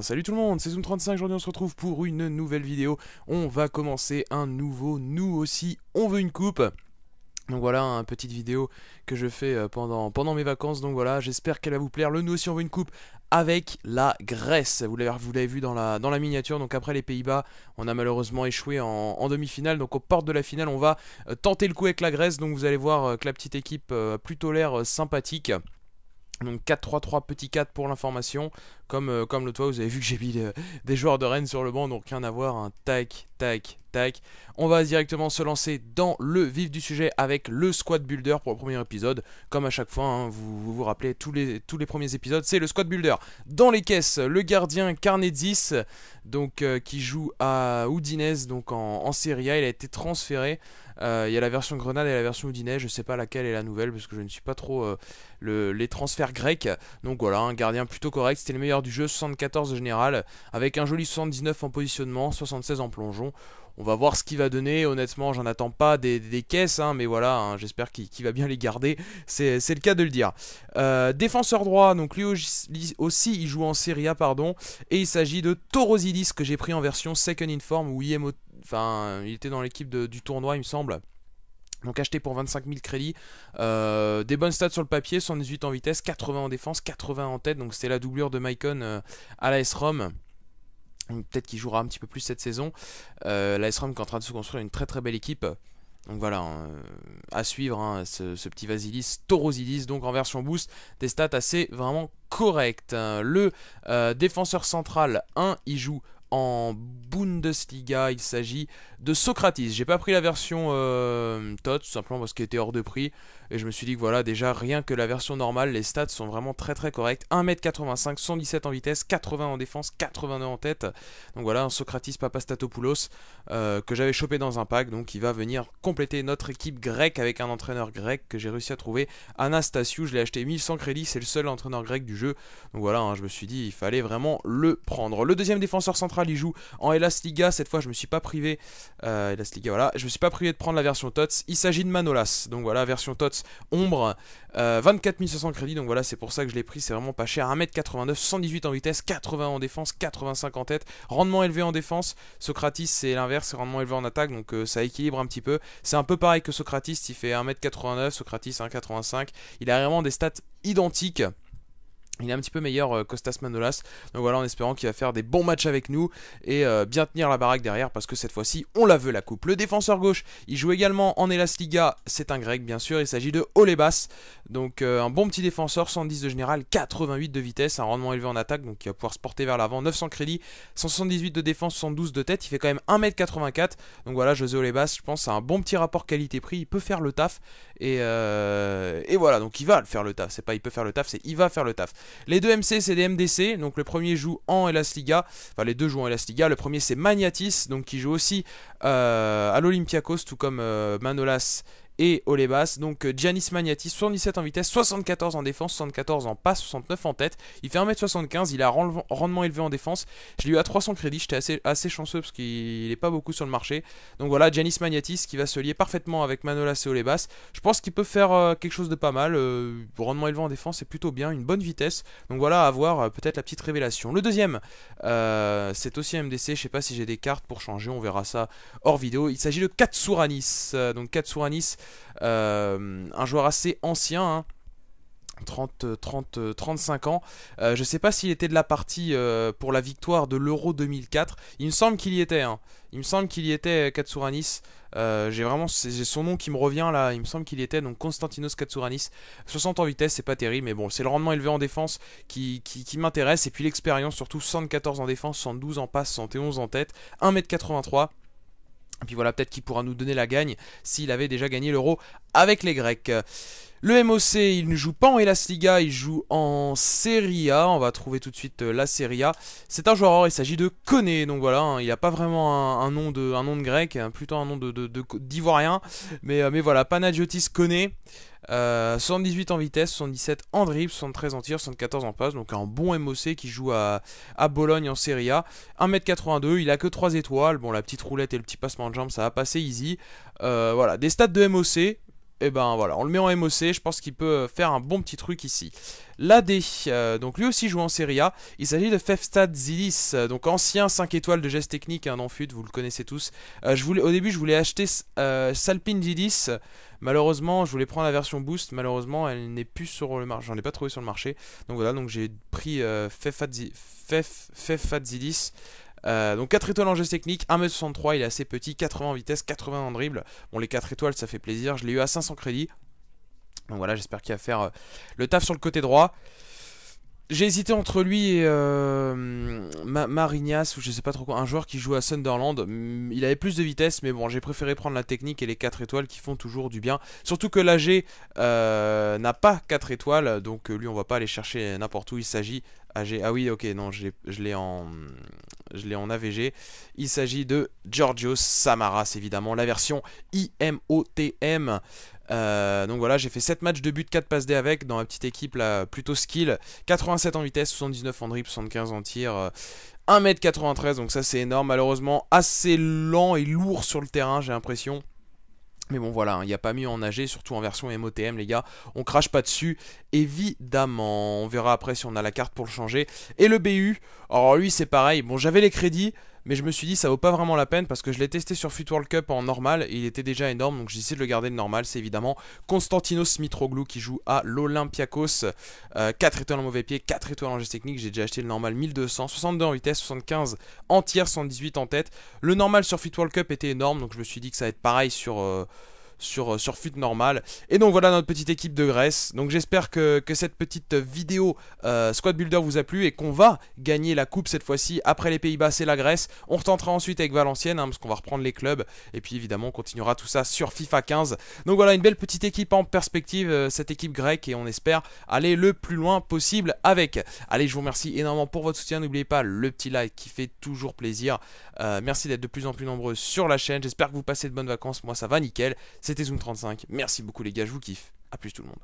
salut tout le monde, c'est Zoom35, aujourd'hui on se retrouve pour une nouvelle vidéo. On va commencer un nouveau, nous aussi, on veut une coupe. Donc voilà, une petite vidéo que je fais euh, pendant, pendant mes vacances, donc voilà, j'espère qu'elle va vous plaire. Le nous aussi on veut une coupe avec la Grèce, vous l'avez vu dans la, dans la miniature, donc après les Pays-Bas, on a malheureusement échoué en, en demi-finale, donc aux portes de la finale, on va euh, tenter le coup avec la Grèce, donc vous allez voir euh, que la petite équipe a plutôt l'air sympathique. Donc 4-3-3 petit 4 pour l'information. Comme, euh, comme le vous avez vu que j'ai mis des joueurs de Rennes sur le banc, donc rien à voir. Hein. Tac, tac, tac. On va directement se lancer dans le vif du sujet avec le squad builder pour le premier épisode. Comme à chaque fois, hein, vous, vous, rappelez, tous les, tous les premiers épisodes, c'est le squad builder. Dans les caisses, le gardien Carnet 10, donc, euh, qui joue à Udinese donc en, en Serie A. Il a été transféré il euh, y a la version Grenade et la version dîner, Je sais pas laquelle est la nouvelle parce que je ne suis pas trop euh, les transferts grecs. Donc voilà, un gardien plutôt correct. C'était le meilleur du jeu, 74 de général, avec un joli 79 en positionnement, 76 en plongeon on va voir ce qu'il va donner. Honnêtement, j'en attends pas des, caisses, hein, mais voilà, hein, j'espère qu'il va bien les garder. C'est le cas de le dire. Euh, défenseur droit, donc lui aussi, il joue en Serie A, pardon. Et il s'agit de Torosidis que j'ai pris en version second inform, où enfin, il était dans l'équipe du tournoi, il me semble. Donc acheté pour 25 000 crédits, euh, des bonnes stats sur le papier, 118 en vitesse, 80 en défense, 80 en tête, donc c'est la doublure de Mycon euh, à la S-ROM. Peut-être qu'il jouera un petit peu plus cette saison. Euh, la qui est en train de se construire une très très belle équipe. Donc voilà, hein, à suivre hein, ce, petit Vasilis, Taurosilis. donc en version boost, des stats assez vraiment correctes. Hein. Le euh, défenseur central 1, il joue en Bundesliga. Il s'agit de Socrates. J'ai pas pris la version euh, TOT, simplement parce qu'il était hors de prix. Et je me suis dit que voilà, déjà rien que la version normale, les stats sont vraiment très très corrects. 1m85, 117 en vitesse, 80 en défense, 82 en tête. Donc voilà, un Socrates Papastatopoulos euh, que j'avais chopé dans un pack. Donc il va venir compléter notre équipe grecque avec un entraîneur grec que j'ai réussi à trouver. Anastasiou, je l'ai acheté 1100 crédits, c'est le seul entraîneur grec du jeu. Donc voilà, hein, je me suis dit, il fallait vraiment le prendre. Le deuxième défenseur central il joue en Hellas Liga. Cette fois, je me suis pas privé. Euh, voilà. Je me suis pas privé de prendre la version TOTS. Il s'agit de Manolas. Donc voilà, version TOTS ombre. 24 euh, 500 crédits. Donc voilà, c'est pour ça que je l'ai pris. C'est vraiment pas cher. 1m89, 118 en vitesse, 80 en défense, 85 en tête. Rendement élevé en défense. Socratis, c'est l'inverse. Rendement élevé en attaque. Donc euh, ça équilibre un petit peu. C'est un peu pareil que Socratis. Il fait 1m89, Socratis 1,85. Il a vraiment des stats identiques. Il est un petit peu meilleur Costas euh, Manolas. Donc voilà, en espérant qu'il va faire des bons matchs avec nous et euh, bien tenir la baraque derrière parce que cette fois-ci, on la veut la coupe. Le défenseur gauche, il joue également en Elas Liga. C'est un grec, bien sûr. Il s'agit de Olebas. Donc euh, un bon petit défenseur, 110 de général, 88 de vitesse, un rendement élevé en attaque. Donc il va pouvoir se porter vers l'avant. 900 crédits, 178 de défense, 112 de tête. Il fait quand même 1m84. Donc voilà, José Olebas, je pense, à un bon petit rapport qualité-prix. Il peut faire le taf. Euh, et, voilà, donc il va faire le taf. C'est pas il peut faire le taf, c'est il va faire le taf. Les deux MC, c'est des MDC. Donc le premier joue en Elas Liga. Enfin, les deux jouent en Elas Liga. Le premier, c'est Magnatis, donc qui joue aussi euh, à l'Olympiakos, tout comme euh, Manolas et Olebas. Donc euh, Giannis Magnatis, 77 en vitesse, 74 en défense, 74 en passe, 69 en tête. Il fait 1m75, il a rendement élevé en défense. Je l'ai eu à 300 crédits, j'étais assez, assez chanceux parce qu'il n'est pas beaucoup sur le marché. Donc voilà, Giannis Magnatis qui va se lier parfaitement avec Manolas et Olebas. Je pense qu'il peut faire euh, quelque chose de pas mal. Euh, rendement élevé en défense, c'est plutôt bien, une bonne vitesse. Donc voilà, à voir peut-être la petite révélation. Le deuxième, c'est aussi MDC. Je sais pas si j'ai des cartes pour changer, on verra ça hors vidéo. Il s'agit de Katsouranis, donc Katsuranis euh, un joueur assez ancien. 30, 30, 35 ans. Euh, je sais pas s'il était de la partie euh, pour la victoire de l'Euro 2004. Il me semble qu'il y était. Hein. Il me semble qu'il y était Katsouranis j'ai vraiment son nom qui me revient là. Il me semble qu'il y était. Donc Konstantinos Katsouranis, 60 en vitesse, c'est pas terrible, mais bon, c'est le rendement élevé en défense qui, qui m'intéresse. Et puis l'expérience, surtout 114 en défense, 112 en passe, 111 en tête, 1m83. Et puis voilà, peut-être qu'il pourra nous donner la gagne s'il avait déjà gagné l'euro avec les Grecs. Le MOC, il ne joue pas en Elastiga, il joue en Serie A. On va trouver tout de suite euh, la Serie A. C'est un joueur or, il s'agit de Kone, Donc voilà, hein, il n'y a pas vraiment un, nom de, un nom de grec, hein, plutôt un nom d'ivoirien. De, mais, euh, mais voilà, Panagiotis Kone, 78 en vitesse, 77 en dribble, 73 en tir, 74 en passe. Donc un bon MOC qui joue à, à Bologne en Serie A. 1m82, il a que 3 étoiles. Bon, la petite roulette et le petit passement de jambes, ça va passer easy. Euh, voilà, des stats de MOC, et eh ben voilà, on le met en MOC, je pense qu'il peut faire un bon petit truc ici. L'AD, euh, donc lui aussi joue en Serie A, il s'agit de Fefstad Zilis, euh, donc ancien 5 étoiles de geste technique, un hein, vous le connaissez tous. Euh, je voulais, au début je voulais acheter Salpin Zilis, malheureusement je voulais prendre la version boost, malheureusement elle n'est plus sur le marché, j'en ai pas trouvé sur le marché. Donc voilà, donc j'ai pris Fefstad Zilis, euh, donc 4 étoiles en geste technique, 1m63, il est assez petit, 80 en vitesse, 80 en dribble. Bon, les 4 étoiles, ça fait plaisir. Je l'ai eu à 500 crédits. Donc voilà, j'espère qu'il va faire euh, le taf sur le côté droit. J'ai hésité entre lui et euh, Marignas, ou je sais pas trop quoi, un joueur qui joue à Sunderland. Mm, il avait plus de vitesse, mais bon, j'ai préféré prendre la technique et les 4 étoiles qui font toujours du bien. Surtout que l'AG euh, n'a pas 4 étoiles, donc euh, lui, on va pas aller chercher n'importe où. Il s'agit. AG... Ah oui, ok, non, je l'ai en... en AVG. Il s'agit de Giorgio Samaras, évidemment, la version IMOTM. Euh, donc voilà, j'ai fait 7 matchs de but, 4 passes D avec dans ma petite équipe là, plutôt skill. 87 en vitesse, 79 en dribble, 75 en tir. 1m93, euh, donc ça c'est énorme. Malheureusement, assez lent et lourd sur le terrain, j'ai l'impression. Mais bon voilà, il hein, n'y a pas mieux en nager, surtout en version MOTM les gars, on crache pas dessus, évidemment, on verra après si on a la carte pour le changer. Et le BU, alors lui c'est pareil, bon j'avais les crédits, mais je me suis dit ça vaut pas vraiment la peine parce que je l'ai testé sur Foot World Cup en normal et il était déjà énorme donc j'ai décidé de le garder le normal. C'est évidemment Constantinos Mitroglou qui joue à l'Olympiakos. 4 euh, étoiles en mauvais pied, 4 étoiles en geste technique. J'ai déjà acheté le normal 1200, 62 en vitesse, 75 en tiers, 118 en tête. Le normal sur Foot World Cup était énorme donc je me suis dit que ça va être pareil sur... Euh, sur, euh, sur fut normal, Et donc voilà notre petite équipe de Grèce. Donc j'espère que, que, cette petite vidéo euh, Squad Builder vous a plu et qu'on va gagner la coupe cette fois-ci. Après les Pays-Bas, et la Grèce. On retentera ensuite avec Valenciennes, hein, parce qu'on va reprendre les clubs. Et puis évidemment, on continuera tout ça sur FIFA 15. Donc voilà, une belle petite équipe en perspective, euh, cette équipe grecque. Et on espère aller le plus loin possible avec. Allez, je vous remercie énormément pour votre soutien. N'oubliez pas le petit like qui fait toujours plaisir. merci d'être de plus en plus nombreux sur la chaîne. J'espère que vous passez de bonnes vacances. Moi, ça va nickel. C'était Zoom35. Merci beaucoup les gars, je vous kiffe. à plus tout le monde.